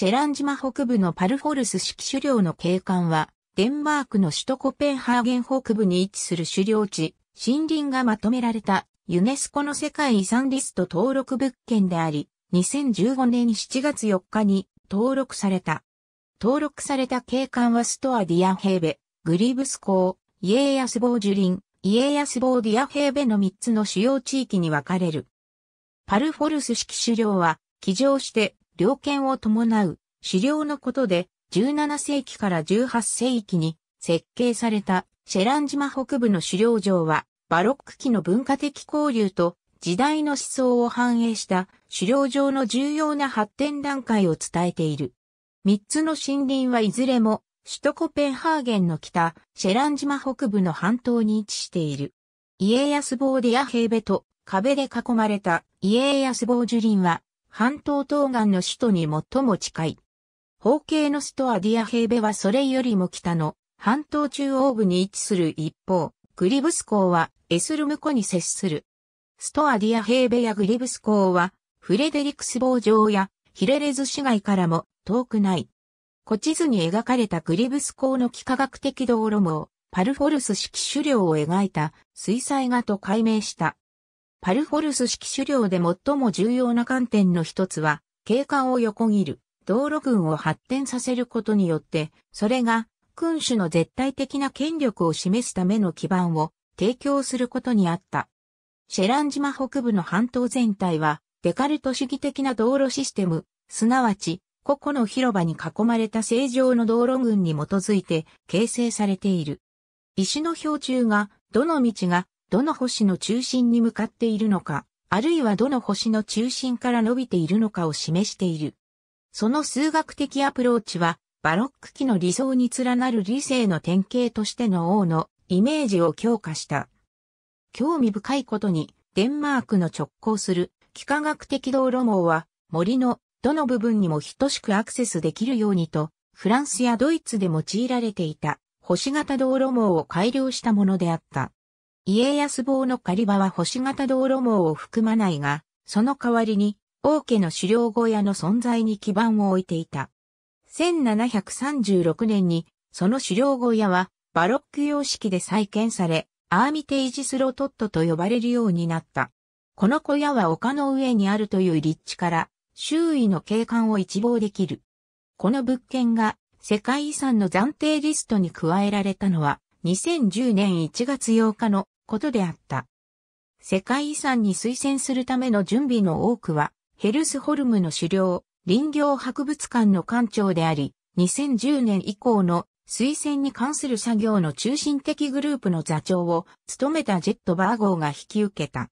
シェラン島北部のパルフォルス式狩猟の景観は、デンマークの首都コペンハーゲン北部に位置する狩猟地、森林がまとめられたユネスコの世界遺産リスト登録物件であり、2015年7月4日に登録された。登録された景観はストアディアヘーベ、グリーブス港、ン、イエーヤスボーディアヘーベの3つの主要地域に分かれる。パルフォルス式狩猟は、起乗して猟犬を伴う狩猟のことで17世紀から18世紀に設計されたシェラン島北部の狩猟場はバロック期の文化的交流と時代の思想を反映した狩猟場の重要な発展段階を伝えている。3つの森林はいずれも首都コペンハーゲンの北、シェラン島北部の半島に位置している。家康坊ディアヘーベと壁で囲まれた家康坊樹林は半島東岸の首都に最も近い。方形のストアディアヘーベはそれよりも北の半島中央部に位置する一方、グリブス港はエスルム湖に接する。ストアディアヘーベやグリブス港はフレデリクス坊城やヒレレズ市街からも遠くない。古地図に描かれたグリブス港の幾何学的道路網、パルフォルス式狩猟を描いた水彩画と解明したパルフォルス式狩猟で最も重要な観点の一つは、景観を横切る、道路群を発展させることによって、それが、君主の絶対的な権力を示すための基盤を提供することにあった。シェラン島北部の半島全体は、デカルト主義的な道路システム、すなわち、個々の広場に囲まれた正常の道路群に基づいて形成されている。石の標柱が、どの道がどの星の中心に向かっているのか、あるいはどの星の中心から伸びているのかを示している。その数学的アプローチは、バロック期の理想に連なる理性の典型としての王のイメージを強化した。興味深いことに、デンマークの直行する幾何学的道路網は森のどの部分にも等しくアクセスできるようにと、フランスやドイツで用いられていた星型道路網を改良したものであった。家康坊の狩場は星型道路網を含まないが、その代わりに、王家の狩猟小屋の存在に基盤を置いていた。1736年に、その狩猟小屋は、バロック様式で再建され、アーミテイジスロトットと呼ばれるようになった。この小屋は丘の上にあるという立地から、周囲の景観を一望できる。この物件が、世界遺産の暫定リストに加えられたのは、2010年1月8日のことであった。世界遺産に推薦するための準備の多くは、ヘルスホルムの狩猟、林業博物館の館長であり、2010年以降の推薦に関する作業の中心的グループの座長を務めたジェットバー号が引き受けた。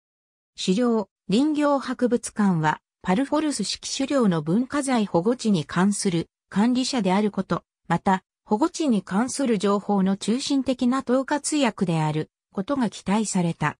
狩猟、林業博物館は、パルフォルス式狩猟の文化財保護地に関する管理者であること、また、保護地に関する情報の中心的な統括役であることが期待された。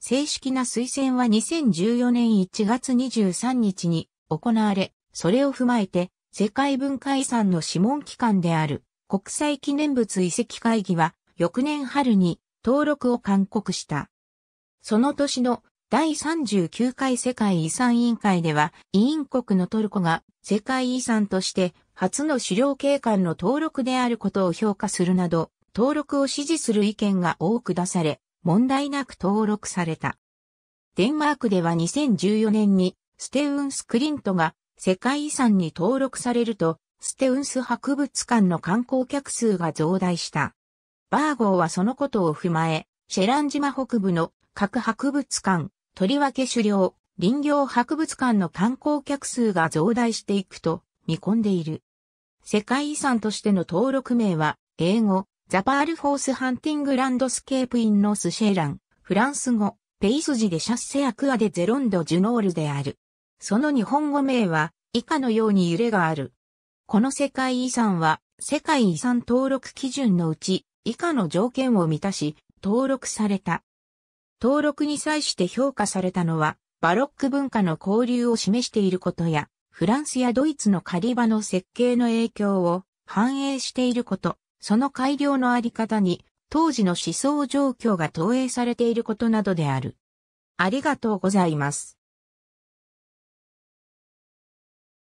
正式な推薦は2014年1月23日に行われ、それを踏まえて世界文化遺産の諮問機関である国際記念物遺跡会議は翌年春に登録を勧告した。その年の第39回世界遺産委員会では委員国のトルコが世界遺産として初の狩猟景観の登録であることを評価するなど登録を支持する意見が多く出され、問題なく登録された。デンマークでは2014年にステウンス・クリントが世界遺産に登録されると、ステウンス博物館の観光客数が増大した。バーゴーはそのことを踏まえ、シェラン島北部の各博物館、とりわけ狩猟、林業博物館の観光客数が増大していくと見込んでいる。世界遺産としての登録名は英語、ザパールフォースハンティングランドスケープインノースシェーラン、フランス語、ペイスジでシャッセアクアでゼロンドジュノールである。その日本語名は、以下のように揺れがある。この世界遺産は、世界遺産登録基準のうち、以下の条件を満たし、登録された。登録に際して評価されたのは、バロック文化の交流を示していることや、フランスやドイツの狩り場の設計の影響を反映していること、その改良のあり方に、当時の思想状況が投影されていることなどである。ありがとうございます。